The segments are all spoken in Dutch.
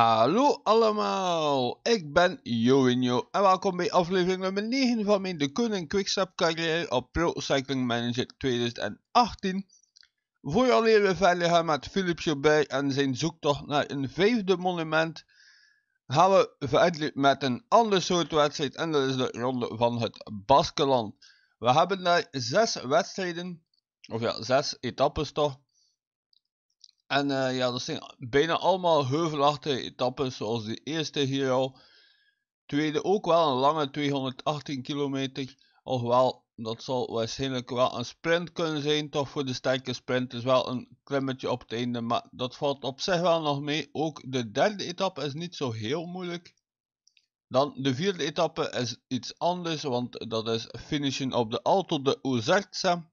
Hallo allemaal, ik ben Joinjo en welkom bij aflevering nummer 9 van mijn De Koning Quickstep carrière op Pro Cycling Manager 2018. Vooraleer we verder gaan met Philips Joubert en zijn zoektocht naar een vijfde monument, gaan we verder met een ander soort wedstrijd en dat is de Ronde van het Baskeland. We hebben daar zes wedstrijden, of ja, zes etappes toch en eh, ja, dat zijn bijna allemaal heuvelachtige etappes, zoals de eerste hier al. Tweede ook wel een lange 218 kilometer. Alhoewel, dat zal waarschijnlijk wel een sprint kunnen zijn. Toch voor de sterke sprint is wel een klimmetje op het einde. Maar dat valt op zich wel nog mee. Ook de derde etappe is niet zo heel moeilijk. Dan de vierde etappe is iets anders, want dat is finishing op de auto de Uzertse.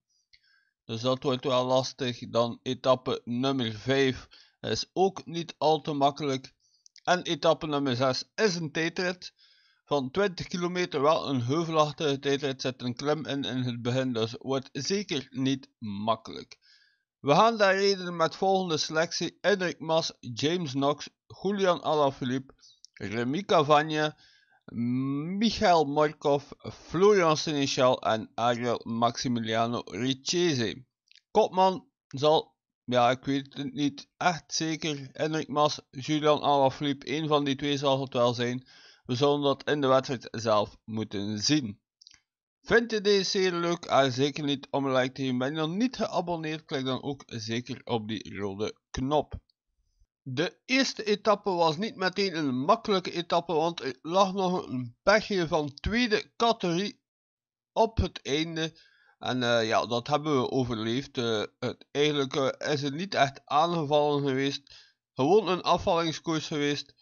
Dus dat wordt wel lastig. Dan etappe nummer 5 is ook niet al te makkelijk. En etappe nummer 6 is een tijdrit. Van 20 kilometer wel een heuvelachtige tijdrit. Zit een klim in in het begin, dus wordt zeker niet makkelijk. We gaan daar reden met volgende selectie. Edric Mas, James Knox, Julian Alaphilippe, Remi Cavagne... Michael Morkov, Florian Seneschal en Ariel Maximiliano Ricciese. Kopman zal, ja ik weet het niet echt zeker, Henrik Mas, Julian Alaphilippe, Een van die twee zal het wel zijn. We zullen dat in de wedstrijd zelf moeten zien. Vind je deze serie leuk? En ah, zeker niet om een like te geven. Ben je nog niet geabonneerd? Klik dan ook zeker op die rode knop. De eerste etappe was niet meteen een makkelijke etappe, want er lag nog een pechje van tweede categorie op het einde. En eh, ja, dat hebben we overleefd. Eh, het, eigenlijk eh, is het niet echt aangevallen geweest. Gewoon een afvallingskoers geweest.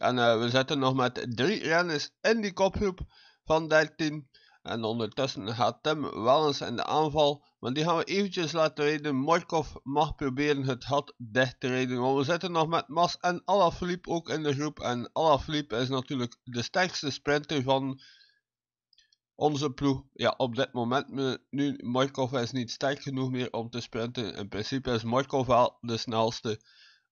En we zitten nog met drie renners in die kopgroep van 13. En ondertussen gaat Tim wel eens in de aanval. Maar die gaan we eventjes laten rijden. Markov mag proberen het gat dicht te rijden. Want we zitten nog met Mas en Alaphilippe ook in de groep. En Alaphilippe is natuurlijk de sterkste sprinter van onze ploeg. Ja, op dit moment nu. Markov is niet sterk genoeg meer om te sprinten. In principe is Markov wel de snelste.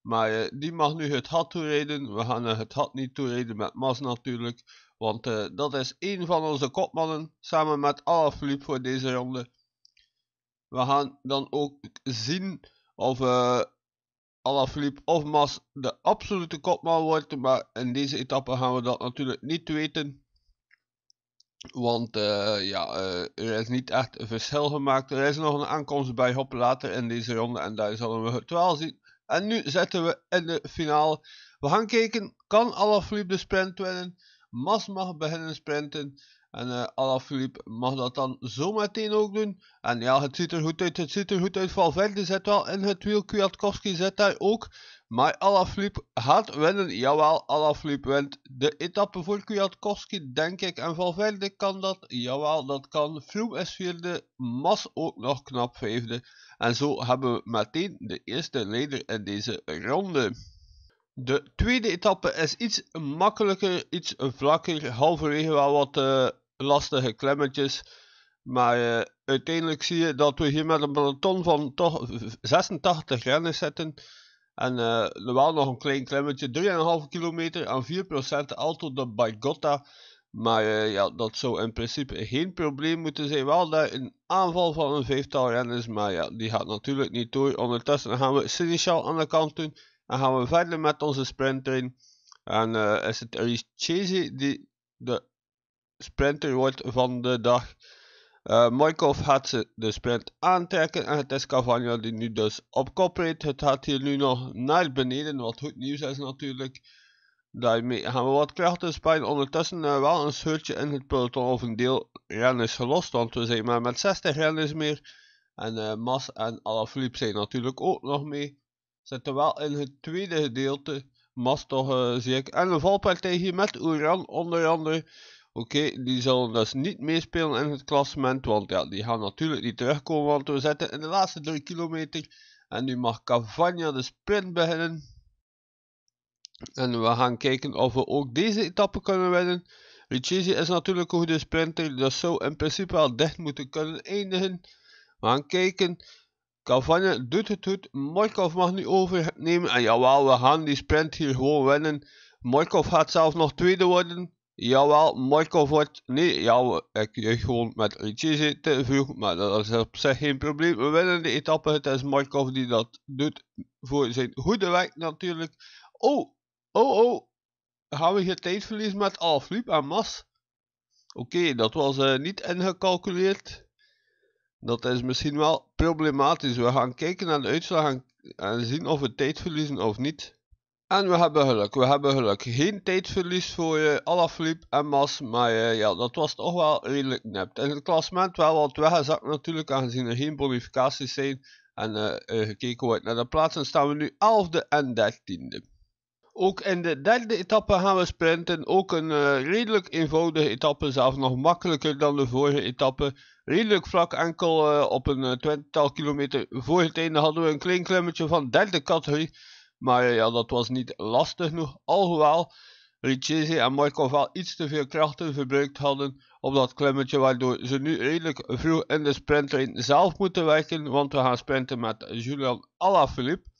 Maar eh, die mag nu het gat toereden. We gaan het gat niet toereden met Mas natuurlijk. Want eh, dat is één van onze kopmannen samen met Alaphilippe voor deze ronde. We gaan dan ook zien of uh, eh, Alaphilippe of Mas de absolute kopman wordt. Maar in deze etappe gaan we dat natuurlijk niet weten. Want eh, ja, er is niet echt verschil gemaakt. Er is nog een aankomst bij Hop later in deze ronde. En daar zullen we het wel zien. En nu zetten we in de finale. We gaan kijken, kan Alaphilippe de sprint winnen? Mas mag beginnen sprinten. En uh, eh, Alaphilippe mag dat dan meteen ook doen. En ja, het ziet er goed uit. Het ziet er goed uit. Valverde zit wel in het wiel. Kwiatkowski zit daar ook. Maar Alaphilippe gaat winnen. Jawel, Alaphilippe wint de etappe voor Kwiatkowski, denk ik. En Valverde kan dat. Jawel, dat kan. Froome is vierde. Mas ook nog knap vijfde. En zo hebben we meteen de eerste leider in deze ronde. De tweede etappe is iets makkelijker, iets vlakker, halverwege wel wat eh, lastige klemmetjes. Maar eh, uiteindelijk zie je dat we hier met een peloton van toch 86 renners zitten. En uh, wel nog een klein klemmetje, 3,5 kilometer aan 4% Alto de bagotta, Maar ja, dat zou in principe geen probleem moeten zijn. Wel daar een aanval van een vijftal renners, maar ja, die gaat natuurlijk niet door. Ondertussen gaan we Seneschal aan de kant doen. Dan gaan we verder met onze sprinter. En eh, is het Richesi die de sprinter wordt van de dag. Uh, gaat ze de sprint aantrekken en het is Cavagna die nu dus opkoppelt. Het gaat hier nu nog naar beneden, wat goed nieuws is natuurlijk. Daarmee gaan we wat krachten sparen. Ondertussen eh, wel een scheurtje in het peloton of een deel renners gelost, want we zijn maar met 60 renners meer. En Mas en Alaphilippe zijn natuurlijk ook nog mee zitten wel in het tweede gedeelte toch uh, eh, zeker. En een valpartij hier met Uran onder andere. Oké, die zullen dus niet meespelen in het klassement, want ja, die gaan natuurlijk niet terugkomen, want we zitten in de laatste 3 kilometer. En nu mag Cavagna de sprint beginnen. En we gaan kijken of we ook deze etappe kunnen winnen. Ricci is natuurlijk een goede sprinter, dus zou in principe wel dicht moeten kunnen eindigen. We gaan kijken. Cavani doet het goed. Markov mag nu overnemen. En jawel, we gaan die sprint hier gewoon winnen. Markov gaat zelf nog tweede worden. Jawel, Markov wordt... Nee, ja, ik juich gewoon met Richese zitten vroeg. Maar dat is op zich geen probleem. We winnen de etappe. Het is Markov die dat doet voor zijn goede werk natuurlijk. Oh, oh, oh. Gaan we hier tijd verliezen met Alfliep en Mas? Oké, dat was eh, niet ingecalculeerd dat is misschien wel problematisch. We gaan kijken naar de uitslag en, zien of we tijd verliezen of niet. En we hebben geluk, we hebben geluk. Geen tijdverlies voor je, eh, Alaphilippe en Mas, maar eh, ja, dat was toch wel redelijk nep. In het klassement wel wat weggezakt natuurlijk, aangezien er geen bonificaties zijn. En eh, gekeken wordt naar de plaatsen, staan we nu 11e en 13e. Ook in de derde etappe gaan we sprinten. Ook een eh, redelijk eenvoudige etappe, zelfs nog makkelijker dan de vorige etappe. Redelijk vlak enkel eh, op een eh, twintigtal kilometer voor het einde hadden we een klein klimmetje van derde categorie. Maar ja, dat was niet lastig genoeg. Alhoewel Richese en Markov wel iets te veel krachten verbruikt hadden op dat klimmetje, waardoor ze nu redelijk vroeg in de sprintlijn zelf moeten werken, want we gaan sprinten met Julian Alaphilippe.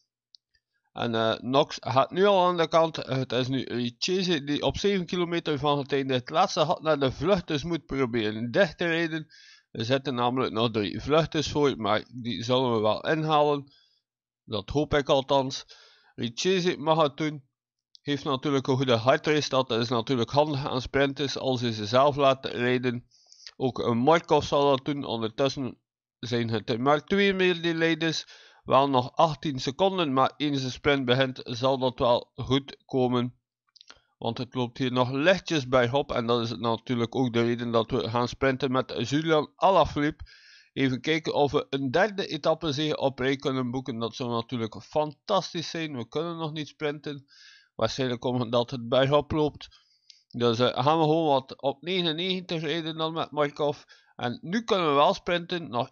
En uh, Nox gaat nu al aan de kant. Het is nu Chase die op 7 kilometer van het einde het laatste had naar de dus moet proberen dicht te rijden. Er zitten namelijk nog drie vluchters voor, maar die zullen we wel inhalen. Dat hoop ik althans. Richese mag het doen. Heeft natuurlijk een goede hardrace. Dat is natuurlijk handig aan sprinters als hij ze zelf laat rijden. Ook een Markov zal dat doen. Ondertussen zijn het maar twee leiders. Wel nog 18 seconden, maar eens de sprint begint zal dat wel goed komen. Want het loopt hier nog lichtjes bij hop. En dat is natuurlijk ook de reden dat we gaan sprinten met Julian Alaphilippe. Even kijken of we een derde etappe op rij kunnen boeken. Dat zou natuurlijk fantastisch zijn. We kunnen nog niet sprinten. Waarschijnlijk omdat het bij hop loopt. Dus uh, gaan we gewoon wat op 99 rijden dan met Markov. En nu kunnen we wel sprinten, nog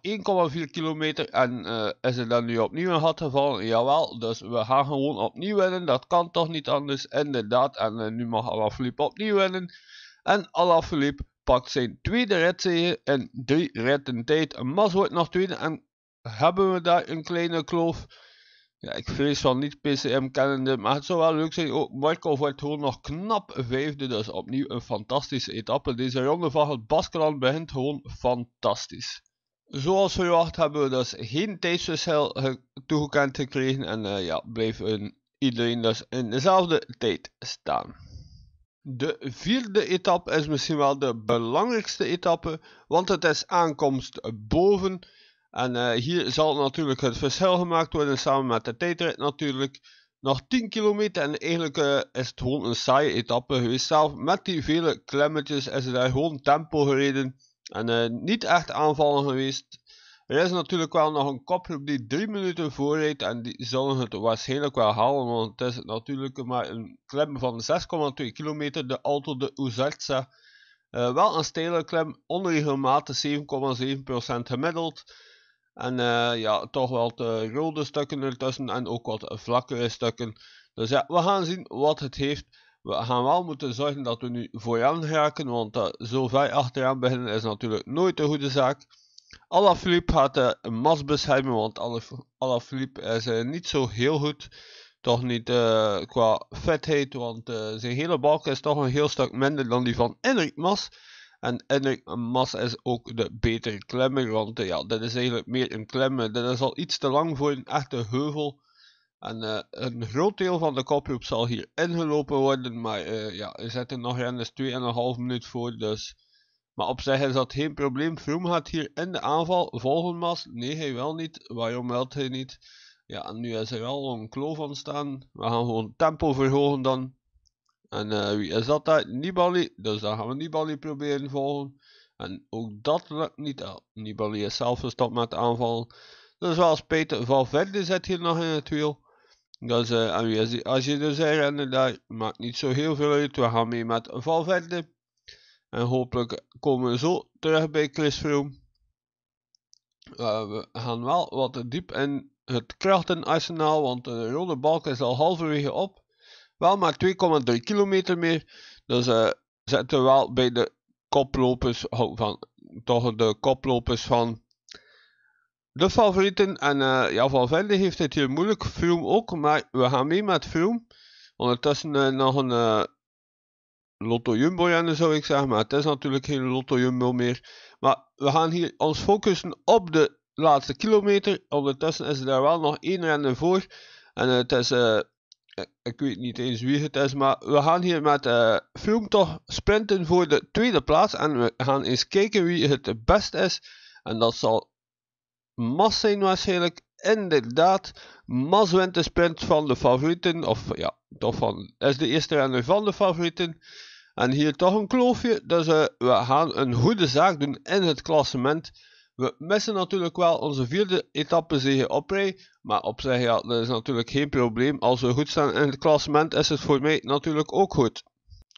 1,4 kilometer en eh, is er dan nu opnieuw een gat gevallen? Jawel, dus we gaan gewoon opnieuw winnen, dat kan toch niet anders, inderdaad. En eh, nu mag Alaphilippe opnieuw winnen. En Alaphilippe pakt zijn tweede redzee in drie ritten tijd. Mas wordt nog tweede en hebben we daar een kleine kloof? Ja, ik vrees van niet PCM kennende, maar het zou wel leuk zijn. Ook oh, Marco wordt nog knap vijfde, dus opnieuw een fantastische etappe. Deze ronde van het Baskeland begint gewoon fantastisch. Zoals verwacht hebben we dus geen tijdsverschil toegekend gekregen en uh, ja, bleef iedereen dus in dezelfde tijd staan. De vierde etappe is misschien wel de belangrijkste etappe, want het is aankomst boven. En eh, hier zal natuurlijk het verschil gemaakt worden samen met de tijdrit natuurlijk. Nog 10 kilometer en eigenlijk eh, is het gewoon een saaie etappe geweest. Zelf met die vele klemmetjes is er daar gewoon tempo gereden. En eh, niet echt aanvallen geweest. Er is natuurlijk wel nog een kopgroep die 3 minuten voorrijdt. En die zullen het waarschijnlijk wel halen. Want het is natuurlijk maar een klem van 6,2 kilometer. De Alto de Uzerza. wel een steile klem. Onregelmatig 7,7% gemiddeld. En eh, ja, toch wat rode stukken ertussen en ook wat vlakke stukken. Dus ja, we gaan zien wat het heeft. We gaan wel moeten zorgen dat we nu vooraan raken, want eh, zo ver achteraan beginnen is natuurlijk nooit een goede zaak. Alaphilippe gaat de eh, een Masbus hebben, want Alaphilippe is niet zo heel goed. Toch niet qua vetheid, want zijn hele balk is toch een heel stuk minder dan die van Enric Mas. En een massa is ook de betere klimmer, want eh, ja, dit is eigenlijk meer een klimmen. Dit is al iets te lang voor een echte heuvel. En eh, een groot deel van de koproep zal hier ingelopen worden, maar uh, ja, er zitten nog eens 2,5 minuut voor, dus... Maar op zich is dat geen probleem. Vroom gaat hier in de aanval. Volgen Mas? Nee, hij wel niet. Waarom wil hij niet? Ja, en nu is er al een kloof ontstaan. We gaan gewoon tempo verhogen dan. En eh, wie is dat daar? Nibali. Dus dan gaan we Nibali proberen volgen. En ook dat lukt niet. Nibali is zelf gestopt met aanvallen. Dus zoals Peter Valverde zit hier nog in het wiel. Dus, eh, en wie is die? Als je dus rennen, dat maakt niet zo heel veel uit. We gaan mee met Valverde. En hopelijk komen we zo terug bij Chris Froome. Eh, we gaan wel wat diep in het krachtenarsenaal, want de rode balk is al halverwege op. Wel maar 2,3 kilometer meer. Dus uh, zitten we wel bij de koplopers van, toch de koplopers van de favorieten. En eh, ja, ja, Valverde heeft het hier moeilijk. film ook, maar we gaan mee met film. Ondertussen eh, nog een eh, Lotto Jumbo rennen zou ik zeggen, maar het is natuurlijk geen Lotto Jumbo meer. Maar we gaan hier ons focussen op de laatste kilometer. Ondertussen is er wel nog één rennen voor. En het is ik weet niet eens wie het is, maar we gaan hier met uh, eh, toch sprinten voor de tweede plaats. En we gaan eens kijken wie het best is. En dat zal Mas zijn waarschijnlijk. Inderdaad, Mas wint de sprint van de favorieten. Of ja, toch van, is de eerste renner van de favorieten. En hier toch een kloofje. Dus eh, we gaan een goede zaak doen in het klassement. We missen natuurlijk wel onze vierde etappe op rij, maar op zich ja, dat is natuurlijk geen probleem. Als we goed staan in het klassement is het voor mij natuurlijk ook goed.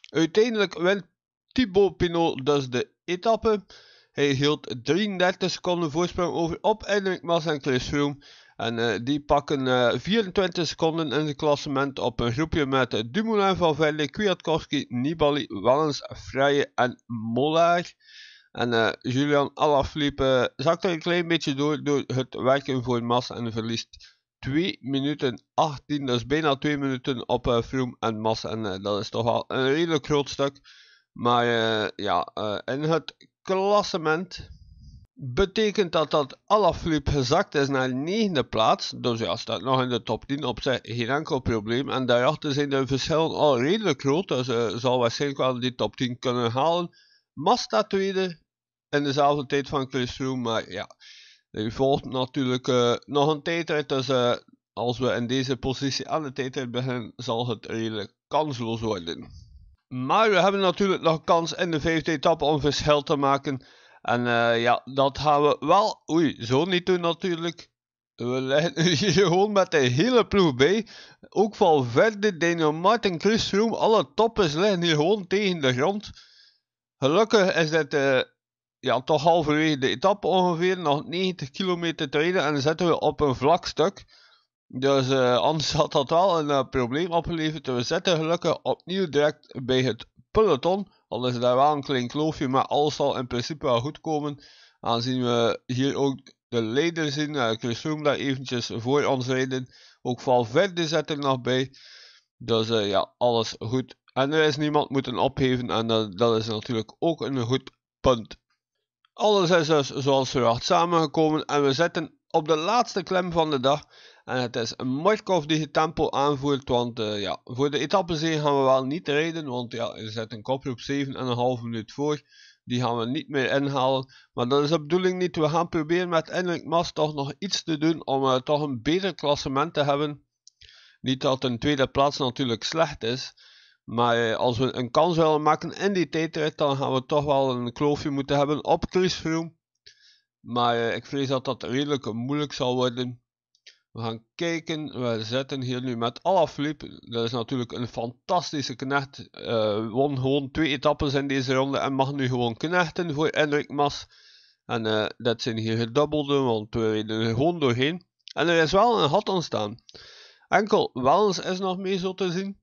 Uiteindelijk wint Thibaut Pinot dus de etappe. Hij hield 33 seconden voorsprong over op Enric Mas en Chris Froome. En eh, die pakken 24 eh, seconden in het klassement op een groepje met Dumoulin, Van Kwiatkowski, Nibali, Wallens, Freye en Molaar. En uh, Julian Alaphilippe eh, zakte een klein beetje door door het werken voor Mas en verliest 2 minuten 18. Dat is bijna 2 minuten op uh, Froome en massa. En dat is toch wel een redelijk groot stuk. Maar ja, in het klassement betekent dat dat Alaphilippe gezakt is naar 9e plaats. Dus ja, staat nog in de top 10 op zich geen enkel probleem. En daarachter zijn de verschillen al redelijk groot. Dus zal waarschijnlijk wel die top 10 kunnen halen. Mas staat tweede, in dezelfde tijd van Chris Room. Maar ja, er volgt natuurlijk eh, nog een tijd Dus eh, als we in deze positie aan de tijd uit beginnen, zal het redelijk kansloos worden. Maar we hebben natuurlijk nog kans in de vijfde etappe om verschil te maken. En eh, ja, dat gaan we wel. Oei, zo niet doen natuurlijk. We leggen hier gewoon met de hele ploeg bij. Ook verder Daniel Martin, Chris alle toppers liggen hier gewoon tegen de grond. Gelukkig is dit de ja, toch halverwege de etappe ongeveer, nog 90 kilometer te rijden en dan zitten we op een vlak stuk. Dus uh, anders had dat wel een eh, probleem opgeleverd. We zitten gelukkig opnieuw direct bij het peloton. Al is daar wel een klein kloofje, maar alles zal in principe wel goed komen. Aangezien we hier ook de leider zien, uh, Chris daar eventjes voor ons rijden. Ook Valverde zit er nog bij. Dus ja, alles goed. En er is niemand moeten opgeven en dat is natuurlijk ook een goed punt. Alles is dus zoals verwacht samengekomen en we zitten op de laatste klim van de dag. En het is een Markov die je tempo aanvoert, want eh, ja, voor de etappezee gaan we wel niet rijden, want ja, er zit een kopje op 7,5 minuut voor. Die gaan we niet meer inhalen, maar dat is de bedoeling niet. We gaan proberen met Enric Mas toch nog iets te doen om eh, toch een beter klassement te hebben. Niet dat een tweede plaats natuurlijk slecht is, maar eh, als we een kans willen maken in die tijdrit, dan gaan we toch wel een kloofje moeten hebben op Chris Froome. Maar eh, ik vrees dat dat redelijk moeilijk zal worden. We gaan kijken, we zitten hier nu met Alaphilippe. Dat is natuurlijk een fantastische knecht. Uh, won gewoon twee etappes in deze ronde en mag nu gewoon knechten voor Erik Mas. En uh, dat zijn hier gedubbelden, want we reden er gewoon doorheen. En er is wel een gat ontstaan. Enkel Wellens is nog mee zo te zien.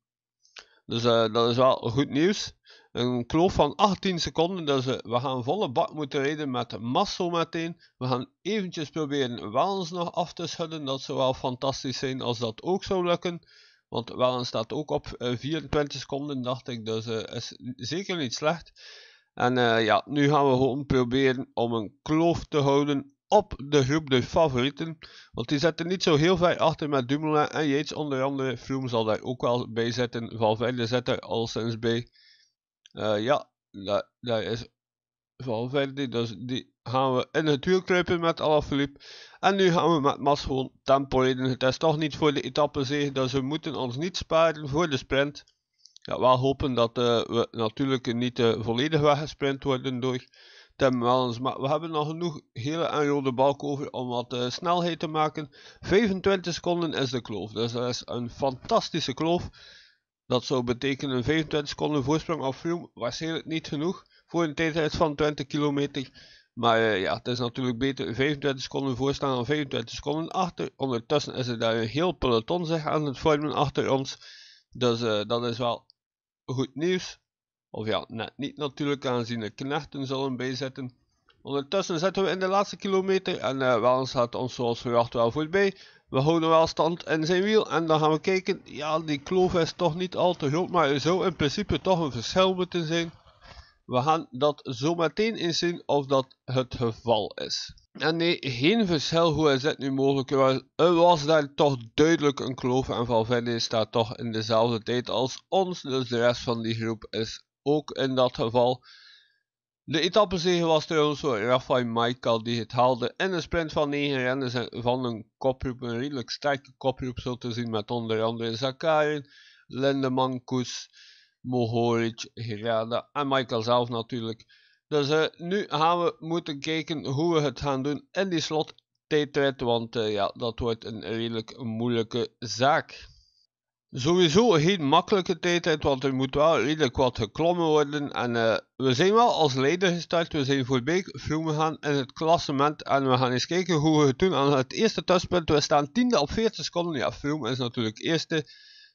Dus eh, dat is wel goed nieuws. Een kloof van 18 seconden, dus eh, we gaan volle bak moeten rijden met Masso meteen. We gaan eventjes proberen Wellens nog af te schudden, dat zou wel fantastisch zijn als dat ook zou lukken. Want Wellens staat ook op 24 eh, seconden, dacht ik, dus is zeker niet slecht. En ja, nu gaan we gewoon proberen om een kloof te houden op de groep de favorieten. Want die zetten niet zo heel ver achter met Dumoulin en Yates onder andere. Froome zal daar ook wel bij zitten. Valverde zet er al sinds bij. Eh, ja, daar, is Valverde. Dus die gaan we in het wiel kruipen met Alaphilippe. En nu gaan we met Mas gewoon tempo rijden. Het is toch niet voor de etappe 7. Dus we moeten ons niet sparen voor de sprint. Ja, wel hopen dat eh, we natuurlijk niet eh, volledig weggesprint worden door Tim Wellens. Maar we hebben nog genoeg hele en rode balk over om wat eh, snelheid te maken. 25 seconden is de kloof. Dus dat is een fantastische kloof. Dat zou betekenen 25 seconden voorsprong op Froome. Waarschijnlijk niet genoeg voor een tijdrit van 20 kilometer. Maar eh, ja, het is natuurlijk beter 25 seconden voorstaan dan 25 seconden achter. Ondertussen is er daar een heel peloton zich aan het vormen achter ons. Dus eh, dat is wel goed nieuws. Of ja, net niet natuurlijk aanzien de knechten zullen bijzetten. Ondertussen zitten we in de laatste kilometer en uh, eh, Welens gaat ons zoals verwacht wel voorbij. We houden wel stand in zijn wiel en dan gaan we kijken. Ja, die kloof is toch niet al te groot, maar er zou in principe toch een verschil moeten zijn. We gaan dat zo meteen eens zien of dat het geval is. En nee, geen verschil. Hoe is dit nu mogelijk? Er was daar toch duidelijk een kloof en Valverde staat toch in dezelfde tijd als ons. Dus de rest van die groep is ook in dat geval. De etappezege was trouwens voor Rafael Michael die het haalde in een sprint van 9 renners van een koproep, een redelijk sterke koproep zo te zien met onder andere Zakarin, Lindemann, Koes, Mohoric, Gerada en Michael zelf natuurlijk. Dus eh, nu gaan we moeten kijken hoe we het gaan doen in die slot tijdrit, want eh, ja, dat wordt een redelijk moeilijke zaak. Sowieso geen makkelijke tijd, want er moet wel redelijk wat geklommen worden. En eh, we zijn wel als leider gestart, we zijn voorbij film gegaan in het klassement. En we gaan eens kijken hoe we het doen aan het eerste thuispunt. We staan tiende op 40 seconden. Ja, film is natuurlijk eerste.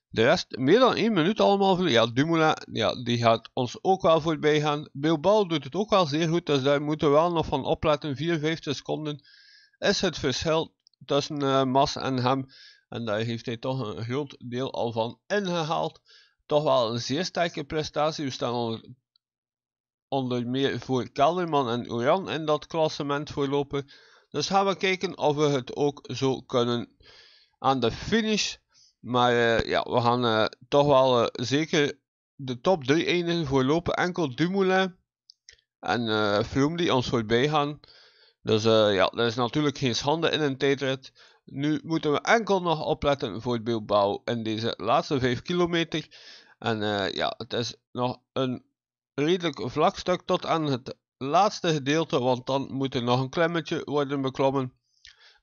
De rest, meer dan 1 minuut allemaal. Ja, Dumoulin, ja, die gaat ons ook wel voorbij gaan. Bilbao doet het ook wel zeer goed, dus daar moeten we wel nog van opletten. 54 seconden is het verschil tussen uh, Mas en hem. En daar heeft hij toch een groot deel al van ingehaald. Toch wel een zeer sterke prestatie. We staan onder, onder meer voor Kelderman en Oran in dat klassement voorlopen. Dus gaan we kijken of we het ook zo kunnen aan de finish. Maar eh, ja, we gaan eh, toch wel eh, zeker de top 3 eindigen voorlopen. Enkel Dumoulin en uh, Froome die ons voorbij gaan. Dus ja, er is natuurlijk geen schande in een tijdrit. Nu moeten we enkel nog opletten voor Bilbao in deze laatste 5 kilometer. En eh, ja, het is nog een redelijk vlak stuk tot aan het laatste gedeelte, want dan moet er nog een klemmetje worden beklommen.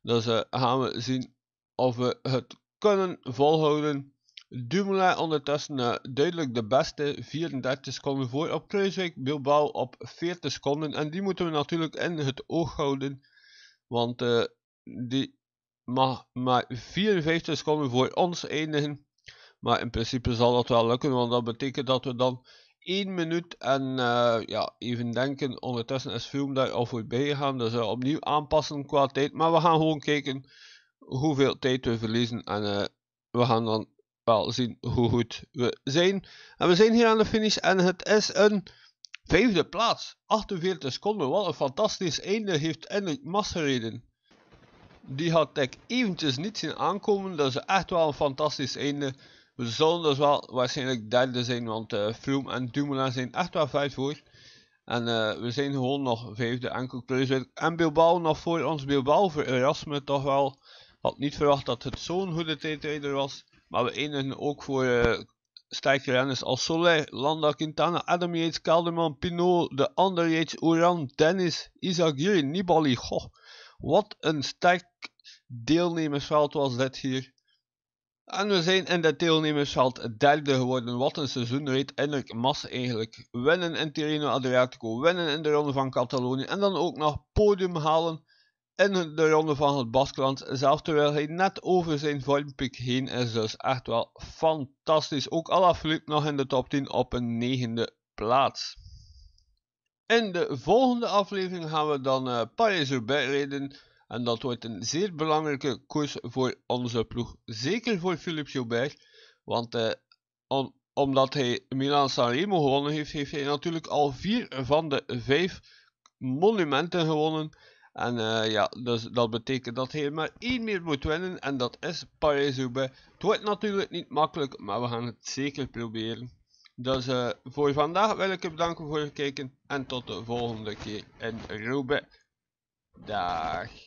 Dus eh, gaan we zien of we het kunnen volhouden. Dumoulin ondertussen eh, duidelijk de beste, 34 seconden voor op Kruiswijk, Bilbao op 40 seconden. En die moeten we natuurlijk in het oog houden, want die mag maar 54 seconden voor ons eindigen. Maar in principe zal dat wel lukken, want dat betekent dat we dan 1 minuut en eh, ja, even denken. Ondertussen is film daar al voorbij gegaan, dus uh, opnieuw aanpassen qua tijd. Maar we gaan gewoon kijken hoeveel tijd we verliezen en eh, we gaan dan wel zien hoe goed we zijn. En we zijn hier aan de finish en het is een vijfde plaats. 48 seconden, wat een fantastisch einde heeft in Mas gereden die had ik eventjes niet zien aankomen. Dat is echt wel een fantastisch einde. We zullen dus wel waarschijnlijk derde zijn, want uh, Froome en Dumoulin zijn echt wel vijf voor. En eh, we zijn gewoon nog vijfde enkel prijswinnaar. En Bilbao nog voor ons. Bilbao voor Erasmus toch wel. Had niet verwacht dat het zo'n goede tijdrijder was. Maar we eindigen ook voor uh, sterke renners als Soleil, Landa Quintana, Adam Yates, Kelderman, Pinot, de ander Yates, Oran, Dennis, Isagiri, Nibali. Goh, wat een sterk deelnemersveld was dit hier. En we zijn in dit deelnemersveld derde geworden. Wat een seizoen reed Enrik Mas eigenlijk. Winnen in Tirreno Adriatico, winnen in de Ronde van Catalonië en dan ook nog podium halen in de Ronde van het Baskeland. Zelfs terwijl hij net over zijn vormpiek heen is. Dus echt wel fantastisch. Ook Alaphilippe nog in de top 10 op een negende plaats. In de volgende aflevering gaan we dan uh, eh, Paris-Roubaix rijden. En dat wordt een zeer belangrijke koers voor onze ploeg. Zeker voor Philippe Joubert. Want eh, omdat hij Milan Sanremo gewonnen heeft, heeft hij natuurlijk al vier van de vijf monumenten gewonnen. En eh, ja, dus dat betekent dat hij maar één meer moet winnen. En dat is Parijs-Roubaix. Het wordt natuurlijk niet makkelijk, maar we gaan het zeker proberen. Dus eh, voor vandaag wil ik u bedanken voor het kijken. En tot de volgende keer in Roubaix. Dag.